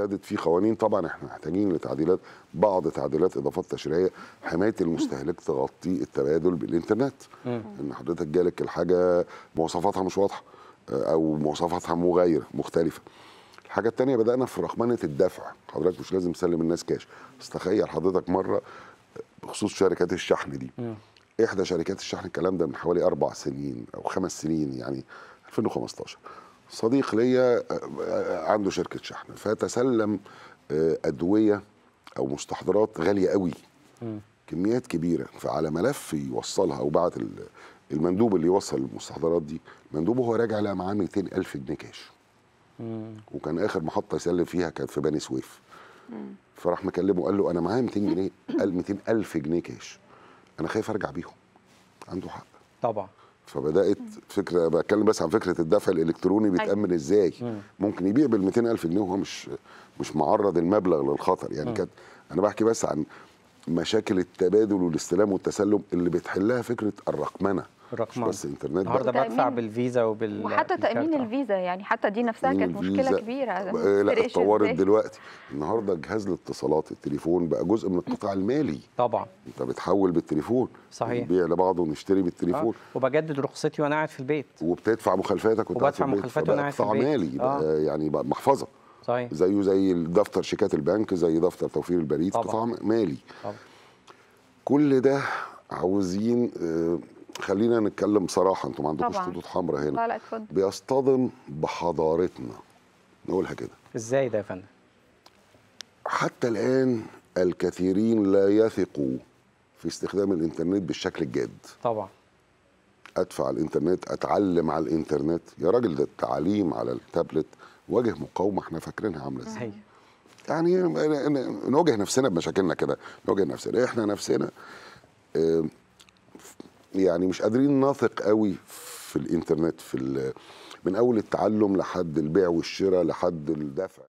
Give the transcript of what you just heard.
ابتدت في قوانين طبعا احنا محتاجين لتعديلات بعض تعديلات اضافات تشريعيه حمايه المستهلك تغطي التبادل بالانترنت ان حضرتك جالك الحاجه مواصفاتها مش واضحه آه، او مواصفاتها مغايره مختلفه الحاجه الثانيه بدانا في رقمنه الدفع حضرتك مش لازم تسلم الناس كاش بس تخيل حضرتك مره بخصوص شركات الشحن دي احدى شركات الشحن الكلام ده من حوالي اربع سنين او خمس سنين يعني 2015 صديق ليا آه، آه، عنده شركه شحن فتسلم آه، ادويه او مستحضرات غاليه قوي كميات كبيره فعلى ملف يوصلها وبعت المندوب اللي يوصل المستحضرات دي المندوب هو راجع لقى معاه 200 الف جنيه كاش وكان اخر محطه يسلم فيها كانت في بني سويف فراح مكلمه قال له انا معايا 200 جنيه قال 200 الف جنيه كاش انا خايف ارجع بيهم عنده حق طبعا فبدات فكره بتكلم بس عن فكره الدفع الالكتروني أيوة. بيتامن ازاي ممكن يبيع بال ألف جنيه وهو مش مش معرض المبلغ للخطر يعني كانت انا بحكي بس عن مشاكل التبادل والاستلام والتسلم اللي بتحلها فكره الرقمنه رقم بس انترنت النهارده بدفع بالفيزا وبال وحتى تامين الفيزا يعني حتى دي نفسها كانت مشكله كبيره لا اتطورت دلوقتي النهارده جهاز الاتصالات التليفون بقى جزء من القطاع المالي طبعا انت بتحول بالتليفون صحيح نبيع لبعض ونشتري بالتليفون آه. وبجدد رخصتي وانا قاعد في البيت وبتدفع مخالفاتك وانت وبدفع مخالفاتي وانا قاعد في البيت قطاع مالي آه. يعني بقى محفظه صحيح زيه زي دفتر شيكات البنك زي دفتر توفير البريد قطاع مالي طبعا. كل ده عاوزين آه خلينا نتكلم صراحه انتوا ما عندكوش خطوط حمراء هنا لا لا اتفضل بيصطدم بحضارتنا نقولها كده ازاي ده يا فندم حتى الان الكثيرين لا يثقوا في استخدام الانترنت بالشكل الجاد طبعا ادفع على الانترنت اتعلم على الانترنت يا راجل ده التعليم على التابلت واجه مقاومه احنا فاكرينها عامله ازاي يعني نواجه نفسنا بمشاكلنا كده نواجه نفسنا احنا نفسنا يعني مش قادرين نثق قوي في الانترنت في من اول التعلم لحد البيع والشراء لحد الدفع